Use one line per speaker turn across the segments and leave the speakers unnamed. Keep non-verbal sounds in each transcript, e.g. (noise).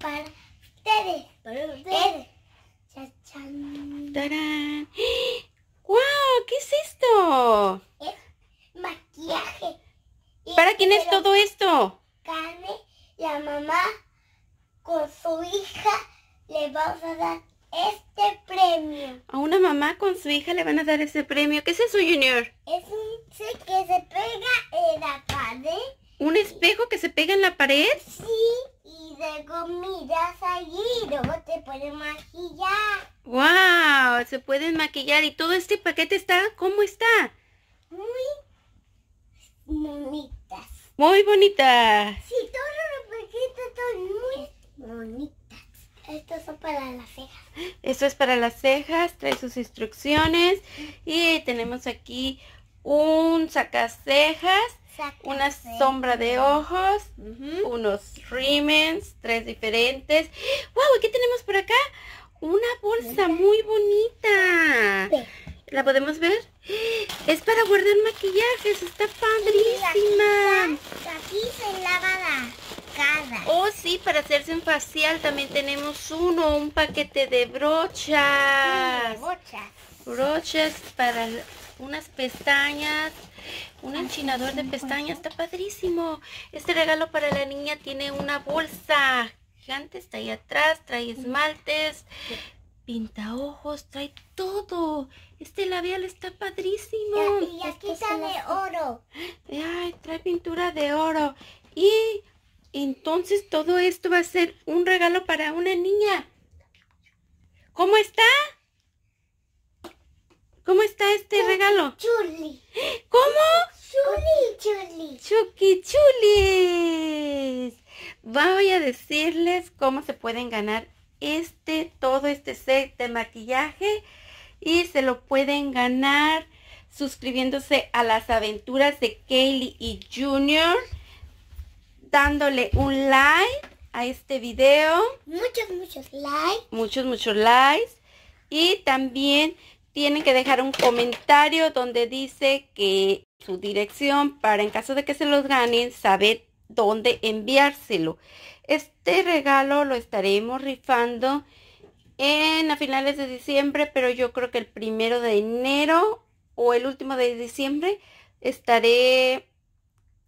para ustedes. Para ustedes.
¡Tarán! (gasps) ¡Guau! ¡Wow! ¿Qué es esto? Es
maquillaje.
¿Para quién es todo esto?
Carne, la mamá, con su hija, le vamos a dar este premio.
A una mamá con su hija le van a dar ese premio. ¿Qué es eso, Junior?
Es un que se pega en la pared.
¿Un espejo que se pega en la pared? Sí
miras allí, luego te puedes maquillar.
¡Wow! Se pueden maquillar. ¿Y todo este paquete está? ¿Cómo está?
Muy bonitas.
Muy bonitas.
Sí, todos los paquetes
son muy bonitas.
Estos son para las cejas.
Esto es para las cejas, trae sus instrucciones. Y tenemos aquí un cejas una sombra de ojos, unos rimens, tres diferentes. ¡Wow! ¿Qué tenemos por acá? Una bolsa muy bonita. ¿La podemos ver? Es para guardar maquillajes, está padrísima.
aquí se lava la
cara. Oh, sí, para hacerse un facial también tenemos uno, un paquete de brochas. brochas. Brochas para unas pestañas, un enchinador de pestañas, está padrísimo. Este regalo para la niña tiene una bolsa gigante, está ahí atrás, trae esmaltes, pinta ojos, trae todo. Este labial está padrísimo. Y aquí este está de oro. Ay, trae pintura de oro. Y entonces todo esto va a ser un regalo para una niña. ¿Cómo está? ¿Cómo está este regalo? Chuli. ¿Cómo? Chuli, chuli. Chucky chulis. Voy a decirles cómo se pueden ganar este, todo este set de maquillaje. Y se lo pueden ganar suscribiéndose a las aventuras de Kaylee y Junior. Dándole un like a este video.
Muchos, muchos likes.
Muchos, muchos likes. Y también tienen que dejar un comentario donde dice que su dirección para en caso de que se los ganen saber dónde enviárselo. Este regalo lo estaremos rifando en a finales de diciembre, pero yo creo que el primero de enero o el último de diciembre estaré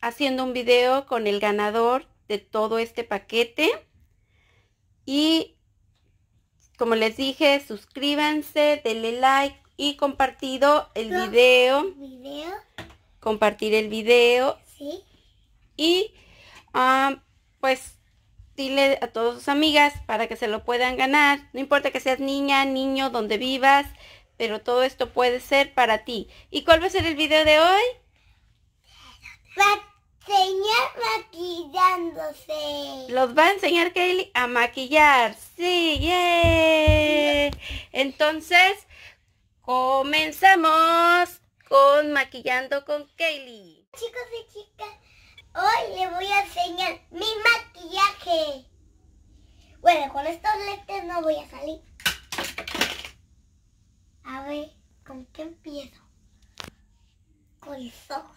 haciendo un video con el ganador de todo este paquete y como les dije, suscríbanse, denle like y compartido el video. Compartir el video. Sí. Y ah, pues dile a todas sus amigas para que se lo puedan ganar. No importa que seas niña, niño, donde vivas, pero todo esto puede ser para ti. ¿Y cuál va a ser el video de hoy?
enseñar maquillándose. Los va a enseñar
Kaylee a maquillar. Sí, Entonces, comenzamos con maquillando con Kaylee. Chicos
y chicas, hoy les voy a enseñar mi maquillaje. Bueno, con estos lentes no voy a salir. A ver, ¿con qué empiezo? Con los ojos.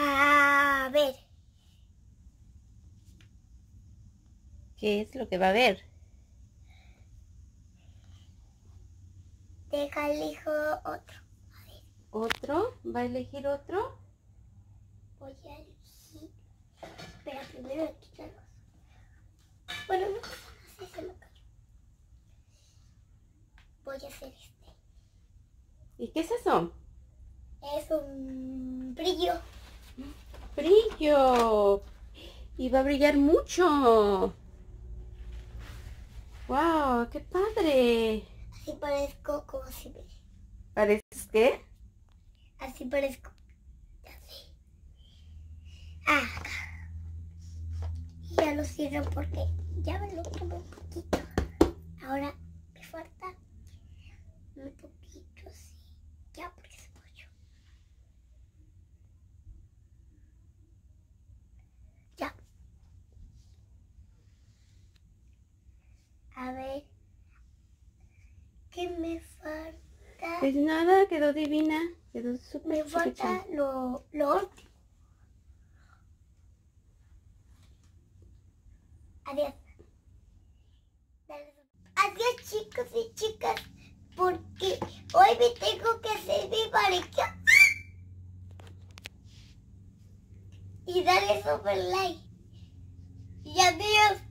A ver. ¿Qué es lo que va a ver? Deja, elijo otro. A ver. ¿Otro? ¿Va a elegir otro?
Voy a elegir... Pero primero voy a Bueno, no se Voy a hacer este.
¿Y qué es eso?
Es un brillo
brillo. Y va a brillar mucho. ¡Wow! ¡Qué padre!
Así parezco como si me...
¿Pareces qué?
Así parezco. Así. Ah, Ya lo cierro porque ya me lo tomo un poquito. Ahora Pues nada, quedó divina.
Quedó súper Me falta lo, lo...
Adiós. Adiós chicos y chicas, porque hoy me tengo que hacer mi pareja. Y darle super like. Y adiós.